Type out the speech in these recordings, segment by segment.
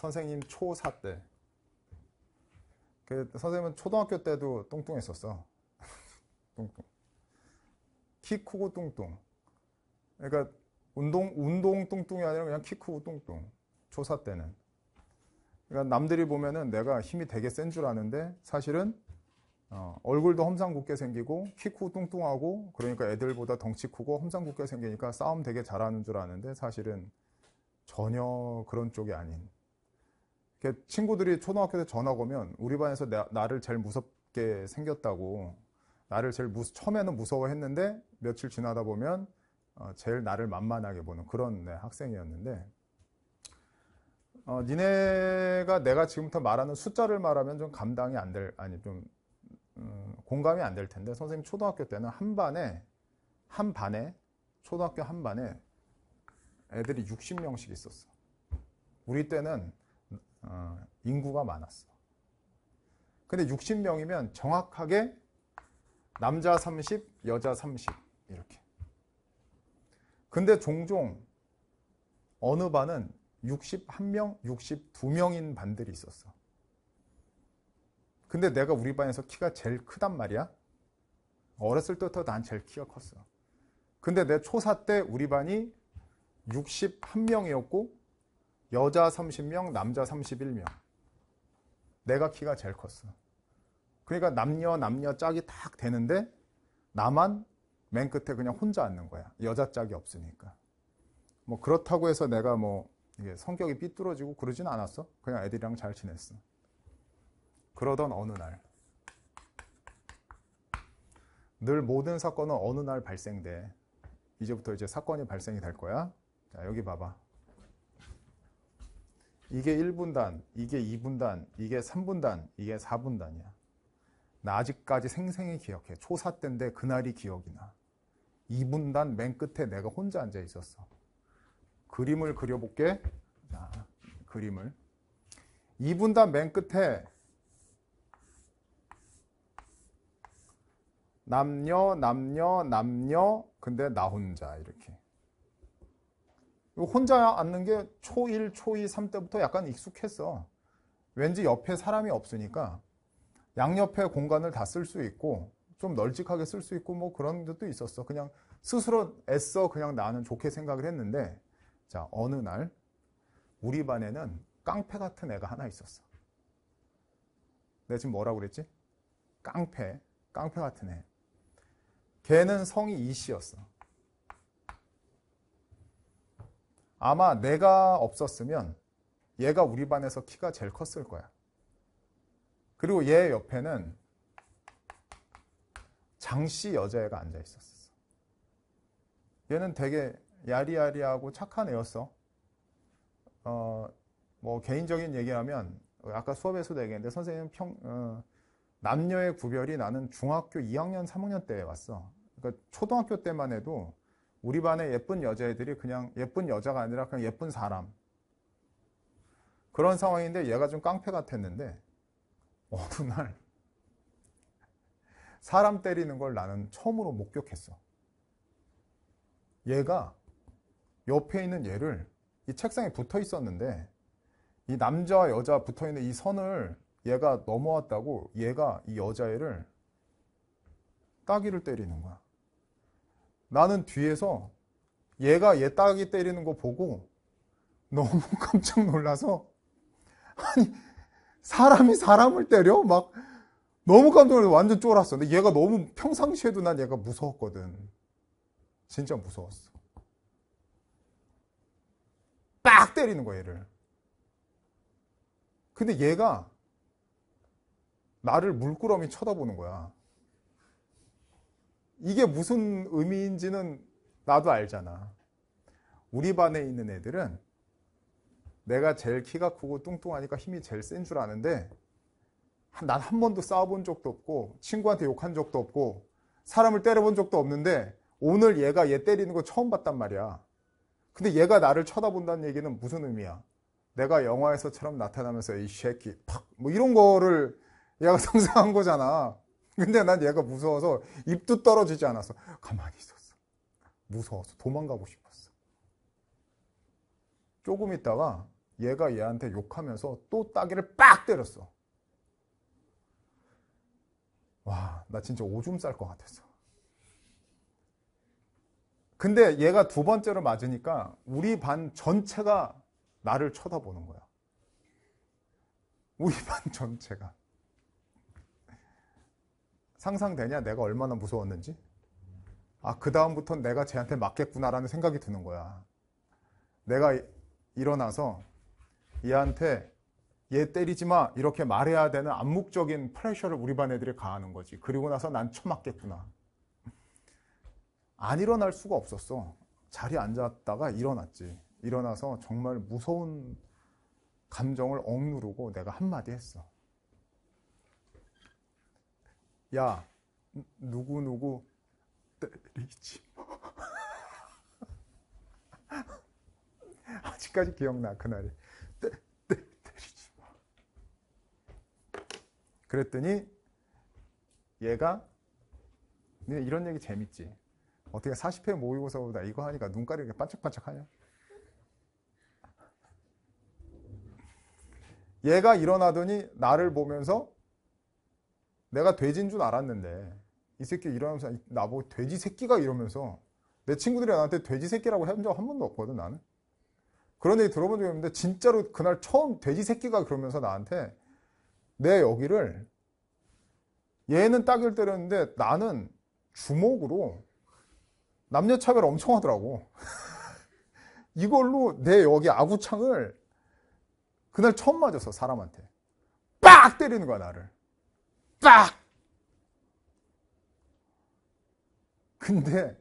선생님 초사 때. 그 선생님은 초등학교 때도 뚱뚱했었어. 뚱뚱. 키 크고 뚱뚱. 그러니까 운동 운동 뚱뚱이 아니라 그냥 키 크고 뚱뚱. 초사 때는. 그러니까 남들이 보면은 내가 힘이 되게 센 줄 아는데 사실은 어, 얼굴도 험상궂게 생기고 키 크고 뚱뚱하고 그러니까 애들보다 덩치 크고 험상궂게 생기니까 싸움 되게 잘하는 줄 아는데 사실은 전혀 그런 쪽이 아닌 친구들이 초등학교 에서 전화 오면 우리 반에서 나, 를 제일 무섭게 생겼다고 나를 제일 무 처음에는 무서워했는데 며칠 지나다 보면 어, 제일 나를 만만하게 보는 그런 네, 학생이었는데 어, 니네가 내가 지금부터 말하는 숫자를 말하면 좀 감당이 안 될 아니 좀 음, 공감이 안 될 텐데 선생님 초등학교 때는 한 반에 한 반에 초등학교 한 반에 애들이 60명씩 있었어. 우리 때는 어, 인구가 많았어. 근데 60명이면 정확하게 남자 30, 여자 30 이렇게. 근데 종종 어느 반은 61명, 62명인 반들이 있었어. 근데 내가 우리 반에서 키가 제일 크단 말이야. 어렸을 때부터 난 제일 키가 컸어. 근데 내 초사 때 우리 반이 61명이었고 여자 30명, 남자 31명. 내가 키가 제일 컸어. 그러니까 남녀, 남녀 짝이 딱 되는데 나만 맨 끝에 그냥 혼자 앉는 거야. 여자 짝이 없으니까. 뭐 그렇다고 해서 내가 뭐 이게 성격이 삐뚤어지고 그러진 않았어. 그냥 애들이랑 잘 지냈어. 그러던 어느 날. 늘 모든 사건은 어느 날 발생돼. 이제부터 이제 사건이 발생이 될 거야. 자, 여기 봐봐. 이게 1분단, 이게 2분단, 이게 3분단, 이게 4분단이야. 나 아직까지 생생히 기억해. 초사 때인데 그날이 기억이 나. 2분단 맨 끝에 내가 혼자 앉아 있었어. 그림을 그려볼게. 자, 그림을. 2분단 맨 끝에 남녀, 남녀, 남녀, 근데 나 혼자 이렇게. 혼자 앉는 게 초1, 초2, 3때부터 약간 익숙했어. 왠지 옆에 사람이 없으니까 양옆에 공간을 다 쓸 수 있고 좀 널찍하게 쓸 수 있고 뭐 그런 것도 있었어. 그냥 스스로 애써 그냥 나는 좋게 생각을 했는데 자 어느 날 우리 반에는 깡패 같은 애가 하나 있었어. 내가 지금 뭐라고 그랬지? 깡패, 깡패 같은 애. 걔는 성이 이씨였어. 아마 내가 없었으면 얘가 우리 반에서 키가 제일 컸을 거야. 그리고 얘 옆에는 장씨 여자애가 앉아 있었어. 얘는 되게 야리야리하고 착한 애였어. 어, 뭐 개인적인 얘기하면 아까 수업에서도 얘기했는데 선생님 평 어, 남녀의 구별이 나는 중학교 2학년, 3학년 때에 왔어. 그러니까 초등학교 때만 해도 우리 반에 예쁜 여자애들이 그냥 예쁜 여자가 아니라 그냥 예쁜 사람. 그런 상황인데 얘가 좀 깡패 같았는데 어느 날 사람 때리는 걸 나는 처음으로 목격했어. 얘가 옆에 있는 얘를 이 책상에 붙어 있었는데 이 남자와 여자 붙어 있는 이 선을 얘가 넘어왔다고 얘가 이 여자애를 따귀를 때리는 거야. 나는 뒤에서 얘가 얘 따기 때리는 거 보고 너무 깜짝 놀라서 아니 사람이 사람을 때려 막 너무 깜짝 놀라서 완전 쫄았어. 근데 얘가 너무 평상시에도 난 얘가 무서웠거든. 진짜 무서웠어. 빡 때리는 거야 얘를. 근데 얘가 나를 물끄러미 쳐다보는 거야. 이게 무슨 의미인지는 나도 알잖아. 우리 반에 있는 애들은 내가 제일 키가 크고 뚱뚱하니까 힘이 제일 센 줄 아는데 난 한 번도 싸워본 적도 없고 친구한테 욕한 적도 없고 사람을 때려본 적도 없는데 오늘 얘가 얘 때리는 거 처음 봤단 말이야. 근데 얘가 나를 쳐다본다는 얘기는 무슨 의미야? 내가 영화에서처럼 나타나면서 이새키팍뭐 이런 거를 얘가 상상한 거잖아. 근데 난 얘가 무서워서 입도 떨어지지 않았어. 가만히 있었어. 무서워서 도망가고 싶었어. 조금 있다가 얘가 얘한테 욕하면서 또 따기를 빡 때렸어. 와, 나 진짜 오줌 쌀 것 같았어. 근데 얘가 두 번째로 맞으니까 우리 반 전체가 나를 쳐다보는 거야. 우리 반 전체가. 상상되냐? 내가 얼마나 무서웠는지? 아, 그다음부터는 내가 쟤한테 맞겠구나라는 생각이 드는 거야. 내가 일어나서 얘한테 얘 때리지 마 이렇게 말해야 되는 암묵적인 프레셔를 우리 반 애들이 가하는 거지. 그리고 나서 난 처맞겠구나. 안 일어날 수가 없었어. 자리에 앉았다가 일어났지. 일어나서 정말 무서운 감정을 억누르고 내가 한마디 했어. 야 누구 누구 때리지 뭐 아직까지 기억나 그날이 때, 때, 때리지 뭐 그랬더니 얘가 네, 이런 얘기 재밌지 어떻게 40회 모의고사보다 이거 하니까 눈깔이 이렇게 반짝반짝하냐 얘가 일어나더니 나를 보면서 내가 돼지인 줄 알았는데 이 새끼 일어나면서 나보고 돼지 새끼가 이러면서 내 친구들이 나한테 돼지 새끼라고 해본 적한 번도 없거든 나는 그런 얘기 들어본 적이 없는데 진짜로 그날 처음 돼지 새끼가 그러면서 나한테 내 여기를 얘는 따길 때렸는데 나는 주먹으로 남녀 차별 엄청 하더라고 이걸로 내 여기 아구창을 그날 처음 맞았어 사람한테 빡 때리는 거야 나를 빡! 근데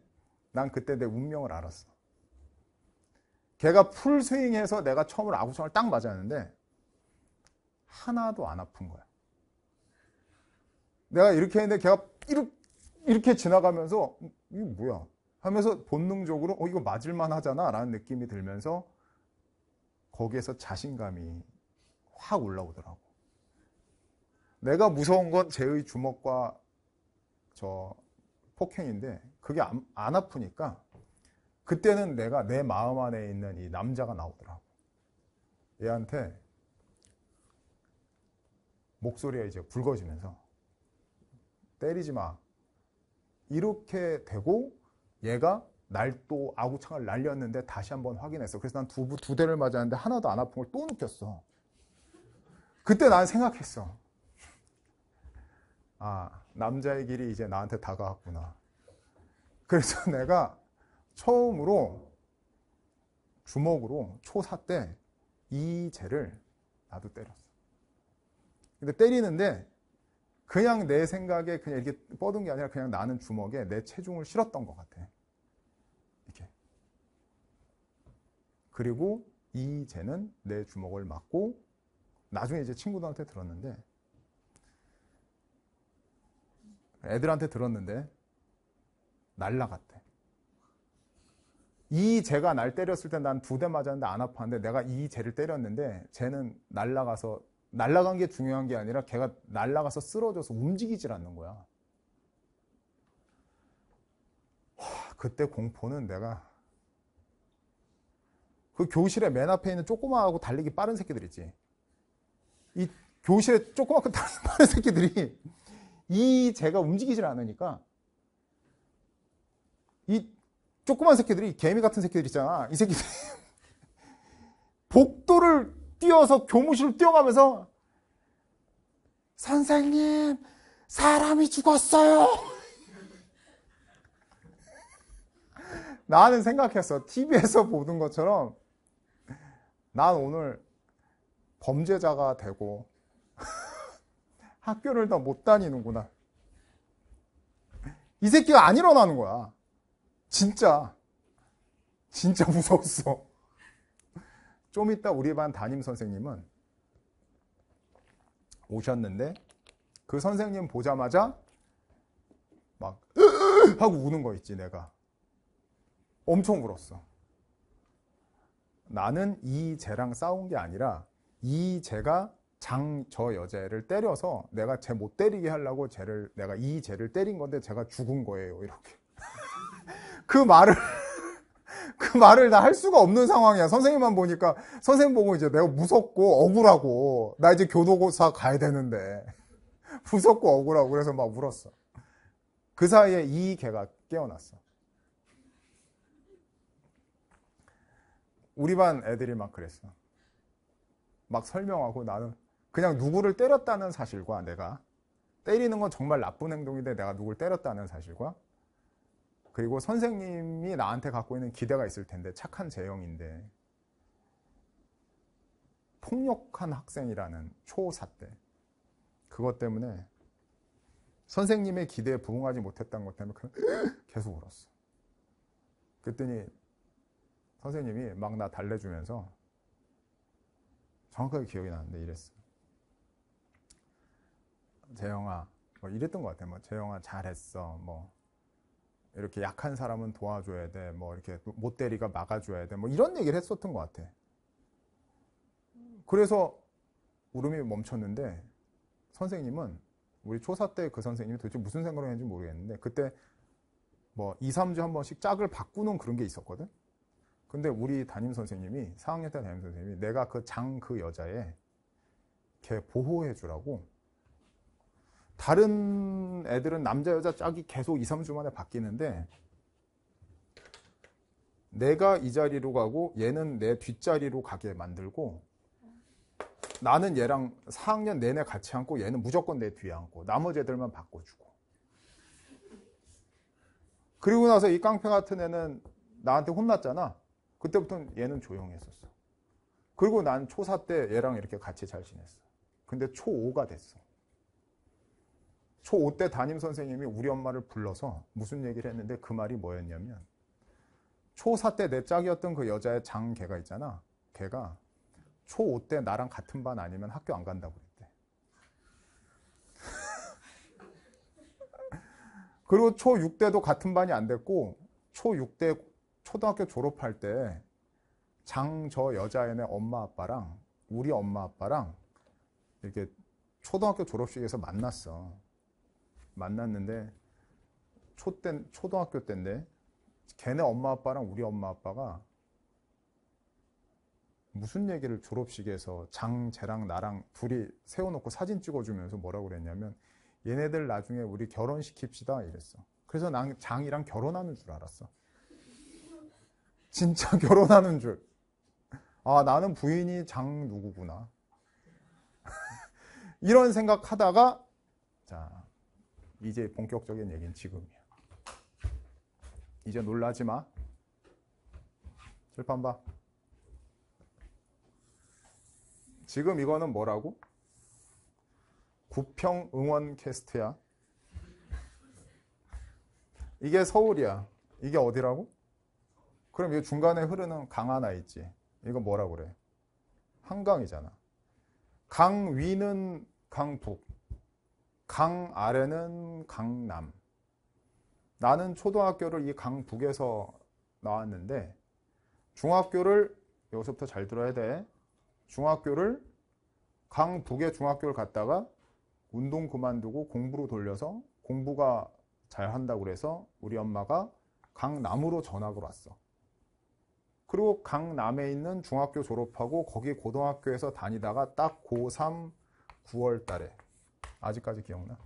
난 그때 내 운명을 알았어. 걔가 풀스윙해서 내가 처음으로 아구창을 딱 맞았는데 하나도 안 아픈 거야. 내가 이렇게 했는데 걔가 이렇게, 지나가면서 이게 뭐야 하면서 본능적으로 어 이거 맞을만 하잖아 라는 느낌이 들면서 거기에서 자신감이 확 올라오더라고. 내가 무서운 건 제의 주먹과 저 폭행인데 그게 안, 안 아프니까 그때는 내가 내 마음 안에 있는 이 남자가 나오더라고. 얘한테 목소리가 이제 붉어지면서 때리지 마. 이렇게 되고 얘가 날 또 아구창을 날렸는데 다시 한번 확인했어. 그래서 난 두, 두 대를 맞았는데 하나도 안 아픈 걸 또 느꼈어. 그때 난 생각했어. 아, 남자의 길이 이제 나한테 다가왔구나. 그래서 내가 처음으로 주먹으로 초사 때이 죄를 나도 때렸어. 근데 때리는데 그냥 내 생각에 그냥 이렇게 뻗은 게 아니라 그냥 나는 주먹에 내 체중을 실었던 것 같아. 이렇게. 그리고 이쟤는내 주먹을 맞고 나중에 이제 친구들한테 들었는데 애들한테 들었는데 날라갔대. 이 제가 날 때렸을 때 난 두 대 맞았는데 안 아팠는데 내가 이 쟤를 때렸는데 쟤는 날라가서 날라간 게 중요한 게 아니라 걔가 날라가서 쓰러져서 움직이질 않는 거야. 와, 그때 공포는 내가 그 교실에 맨 앞에 있는 조그마하고 달리기 빠른 새끼들 있지. 이 교실에 조그맣고 달리기 빠른 새끼들이 이 제가 움직이질 않으니까 이 조그만 새끼들이 개미 같은 새끼들 있잖아. 이 새끼들 복도를 뛰어서 교무실을 뛰어가면서 선생님 사람이 죽었어요. 나는 생각했어. TV에서 보던 것처럼 난 오늘 범죄자가 되고 학교를 다 못 다니는구나. 이 새끼가 안 일어나는 거야. 진짜. 진짜 무서웠어. 좀 이따 우리 반 담임 선생님은 오셨는데 그 선생님 보자마자 막 하고 우는 거 있지 내가 엄청 울었어 나는 이 쟤랑 싸운 게 아니라 이 쟤가 장저 여자를 때려서 내가 쟤 못 때리게 하려고 쟤를 내가 이 쟤를 때린 건데 제가 죽은 거예요 이렇게 그 말을 그 말을 나 할 수가 없는 상황이야 선생님만 보니까 선생님 보고 이제 내가 무섭고 억울하고 나 이제 교도사 가야 되는데 무섭고 억울하고 그래서 막 울었어 그 사이에 이 개가 깨어났어 우리 반 애들이 막 그랬어 막 설명하고 나는 그냥 누구를 때렸다는 사실과 내가 때리는 건 정말 나쁜 행동인데 내가 누굴 때렸다는 사실과 그리고 선생님이 나한테 갖고 있는 기대가 있을 텐데 착한 제형인데 폭력한 학생이라는 초사때 그것 때문에 선생님의 기대에 부응하지 못했다는 것 때문에 계속 울었어. 그랬더니 선생님이 막 나 달래주면서 정확하게 기억이 나는데 이랬어. 재영아 뭐 이랬던 것 같아요. 뭐 재영아 잘했어. 뭐 이렇게 약한 사람은 도와줘야 돼. 뭐 이렇게 못대리가 막아줘야 돼. 뭐 이런 얘기를 했었던 것 같아. 그래서 울음이 멈췄는데 선생님은 우리 초사 때 그 선생님이 도대체 무슨 생각을 했는지 모르겠는데 그때 뭐 2, 3주 한 번씩 짝을 바꾸는 그런 게 있었거든. 근데 우리 담임 선생님이 4학년 때 담임 선생님이 내가 그 장그 그 여자의 걔 보호해 주라고 다른 애들은 남자 여자 짝이 계속 2, 3주 만에 바뀌는데 내가 이 자리로 가고 얘는 내 뒷자리로 가게 만들고 나는 얘랑 4학년 내내 같이 앉고 얘는 무조건 내 뒤에 앉고 나머지 애들만 바꿔주고 그리고 나서 이 깡패 같은 애는 나한테 혼났잖아 그때부터는 얘는 조용했었어 그리고 난 초사 때 얘랑 이렇게 같이 잘 지냈어 근데 초5가 됐어 초5 때 담임 선생님이 우리 엄마를 불러서 무슨 얘기를 했는데 그 말이 뭐였냐면 초4 때 내 짝이었던 그 여자의 장 걔가 있잖아. 걔가 초5 때 나랑 같은 반 아니면 학교 안 간다고 그랬대. 그리고 초6 때도 같은 반이 안 됐고 초6 때 초등학교 졸업할 때 장 저 여자애네 엄마 아빠랑 우리 엄마 아빠랑 이렇게 초등학교 졸업식에서 만났어. 만났는데 초때 초등학교 때인데 걔네 엄마 아빠랑 우리 엄마 아빠가 무슨 얘기를 졸업식에서 장, 쟤랑 나랑 둘이 세워놓고 사진 찍어주면서 뭐라고 그랬냐면 얘네들 나중에 우리 결혼시킵시다 이랬어. 그래서 난 장이랑 결혼하는 줄 알았어. 진짜 결혼하는 줄. 아, 나는 부인이 장 누구구나. 이런 생각하다가 자, 이제 본격적인 얘기는 지금이야. 이제 놀라지 마. 실판 봐. 지금 이거는 뭐라고? 구평 응원 캐스트야. 이게 서울이야. 이게 어디라고? 그럼 이 중간에 흐르는 강 하나 있지. 이거 뭐라 그래? 한강이잖아. 강 위는 강북, 강 아래는 강남. 나는 초등학교를 이 강북에서 나왔는데 중학교를 여기서부터 잘 들어야 돼. 중학교를 강북에 중학교를 갔다가 운동 그만두고 공부로 돌려서 공부가 잘 한다고 그래서 우리 엄마가 강남으로 전학을 왔어. 그리고 강남에 있는 중학교 졸업하고 거기 고등학교에서 다니다가 딱 고3 9월 달에 아직까지 기억나?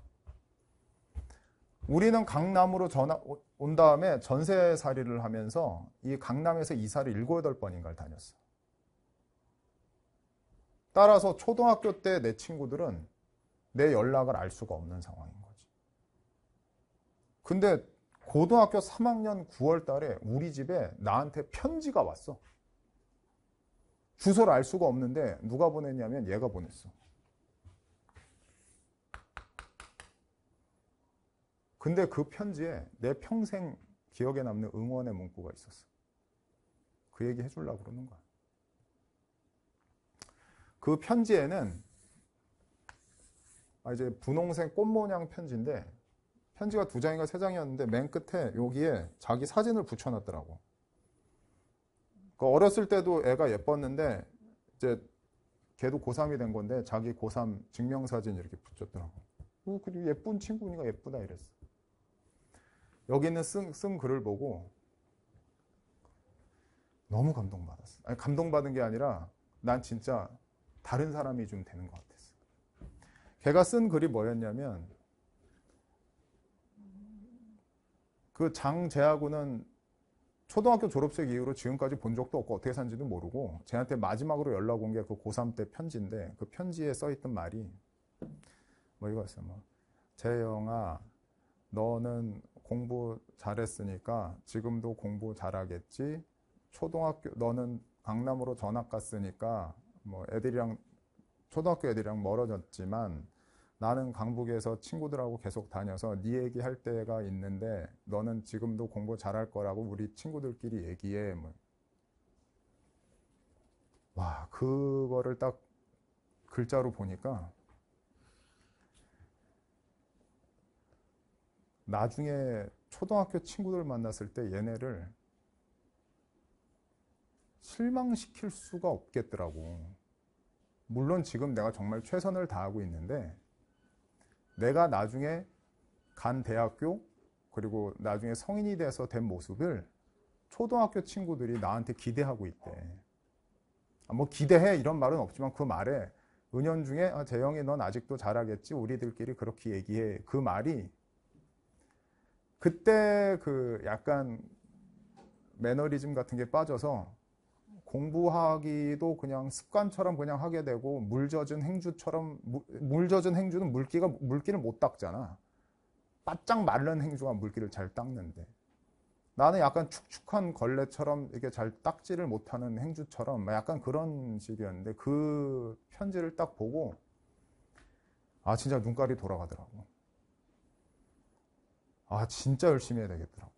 우리는 강남으로 전화 온 다음에 전세살이를 하면서 이 강남에서 이사를 7, 8번인가를 다녔어. 따라서 초등학교 때 내 친구들은 내 연락을 알 수가 없는 상황인 거지. 근데 고등학교 3학년 9월 달에 우리 집에 나한테 편지가 왔어. 주소를 알 수가 없는데 누가 보냈냐면 얘가 보냈어. 근데 그 편지에 내 평생 기억에 남는 응원의 문구가 있었어. 그 얘기 해주려고 그러는 거야. 그 편지에는 아 이제 분홍색 꽃 모양 편지인데 편지가 두 장인가 세 장이었는데 맨 끝에 여기에 자기 사진을 붙여놨더라고. 그 어렸을 때도 애가 예뻤는데 이제 걔도 고3이 된 건데 자기 고3 증명사진 이렇게 붙였더라고. 어, 그리고 예쁜 친구니까 예쁘다 이랬어. 여기 있는 쓴, 쓴 글을 보고 너무 감동받았어. 아니, 감동받은 게 아니라 난 진짜 다른 사람이 좀 되는 것 같았어. 걔가 쓴 글이 뭐였냐면 그 장재하고는 초등학교 졸업식 이후로 지금까지 본 적도 없고 어떻게 산지도 모르고 쟤한테 마지막으로 연락 온 게 그 고3 때 편지인데 그 편지에 써있던 말이 뭐 이거였어요. 뭐 재영아 너는 공부 잘했으니까 지금도 공부 잘하겠지. 초등학교 너는 강남으로 전학 갔으니까 뭐 애들이랑 초등학교 애들이랑 멀어졌지만 나는 강북에서 친구들하고 계속 다녀서 네 얘기할 때가 있는데 너는 지금도 공부 잘할 거라고 우리 친구들끼리 얘기해. 뭐. 와, 그거를 딱 글자로 보니까 나중에 초등학교 친구들 만났을 때 얘네를 실망시킬 수가 없겠더라고. 물론 지금 내가 정말 최선을 다하고 있는데 내가 나중에 간 대학교 그리고 나중에 성인이 돼서 된 모습을 초등학교 친구들이 나한테 기대하고 있대. 아, 뭐 기대해 이런 말은 없지만 그 말에 은연중에 아, 재영이 넌 아직도 잘하겠지 우리들끼리 그렇게 얘기해 그 말이 그때 그 약간 매너리즘 같은 게 빠져서 공부하기도 그냥 습관처럼 그냥 하게 되고 물 젖은 행주처럼 물 젖은 행주는 물기가 물기를 못 닦잖아. 바짝 말른 행주가 물기를 잘 닦는데 나는 약간 축축한 걸레처럼 이게 잘 닦지를 못하는 행주처럼 약간 그런 식이었는데 그 편지를 딱 보고 아 진짜 눈깔이 돌아가더라고. 아 진짜 열심히 해야 되겠더라고.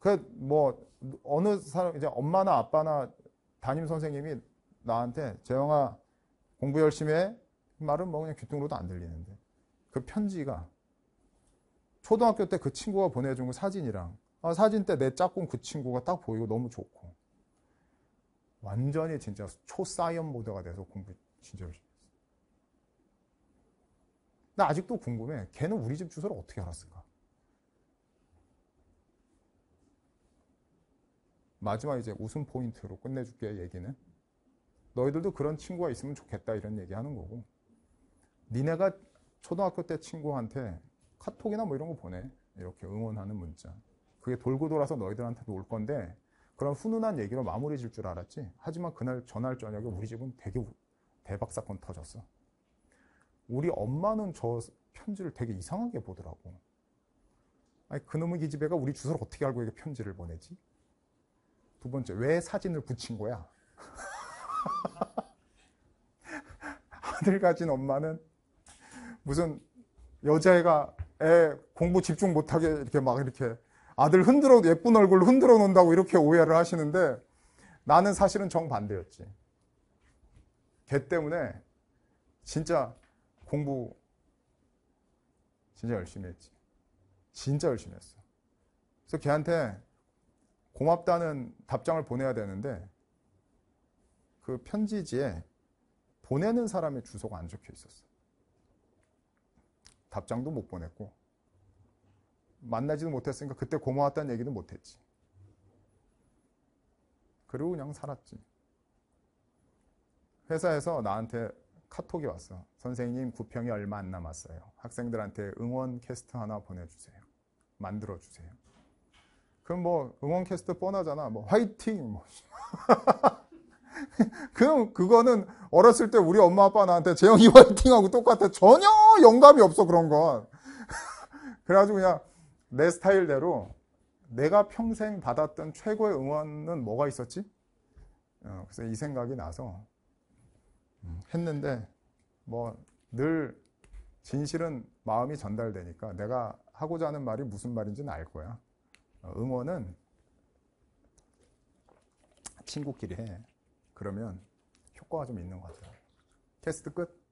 그 뭐 어느 사람 이제 엄마나 아빠나 담임 선생님이 나한테 재영아 공부 열심히 해 그 말은 뭐 그냥 귀뚱으로도 안 들리는데 그 편지가 초등학교 때 그 친구가 보내준 그 사진이랑 아, 사진 때 내 짝꿍 그 친구가 딱 보이고 너무 좋고 완전히 진짜 초사이언 모드가 돼서 공부 진짜 열심히 했어. 나 아직도 궁금해. 걔는 우리 집 주소를 어떻게 알았을까? 마지막 이제 웃음 포인트로 끝내줄게 얘기는 너희들도 그런 친구가 있으면 좋겠다 이런 얘기하는 거고 니네가 초등학교 때 친구한테 카톡이나 뭐 이런 거 보내 이렇게 응원하는 문자 그게 돌고 돌아서 너희들한테도 올 건데 그런 훈훈한 얘기로 마무리 질 줄 알았지 하지만 그날 전날 저녁에 우리 집은 되게 대박 사건 터졌어 우리 엄마는 저 편지를 되게 이상하게 보더라고 아니 그놈의 기집애가 우리 주소를 어떻게 알고 이게 편지를 보내지 두 번째, 왜 사진을 붙인 거야? 아들 가진 엄마는 무슨 여자애가 애 공부 집중 못하게 이렇게 막 이렇게 아들 흔들어, 예쁜 얼굴 흔들어 놓는다고 이렇게 오해를 하시는데 나는 사실은 정반대였지. 걔 때문에 진짜 공부 진짜 열심히 했지. 진짜 열심히 했어. 그래서 걔한테 고맙다는 답장을 보내야 되는데 그 편지지에 보내는 사람의 주소가 안 적혀 있었어. 답장도 못 보냈고 만나지도 못했으니까 그때 고마웠다는 얘기도 못했지. 그리고 그냥 살았지. 회사에서 나한테 카톡이 왔어. 선생님, 구평이 얼마 안 남았어요. 학생들한테 응원 캐스트 하나 보내주세요. 만들어주세요. 그럼 뭐 응원 캐스트 뻔하잖아. 뭐 화이팅. 뭐. 그럼 그거는 어렸을 때 우리 엄마 아빠 나한테 재영이 화이팅하고 똑같아. 전혀 영감이 없어 그런 건. 그래가지고 그냥 내 스타일대로 내가 평생 받았던 최고의 응원은 뭐가 있었지? 어, 그래서 이 생각이 나서 음, 했는데 뭐 늘 진실은 마음이 전달되니까 내가 하고자 하는 말이 무슨 말인지는 알 거야. 어, 응원은 친구끼리 해. 그러면 효과가 좀 있는 것 같아요. 테스트 끝.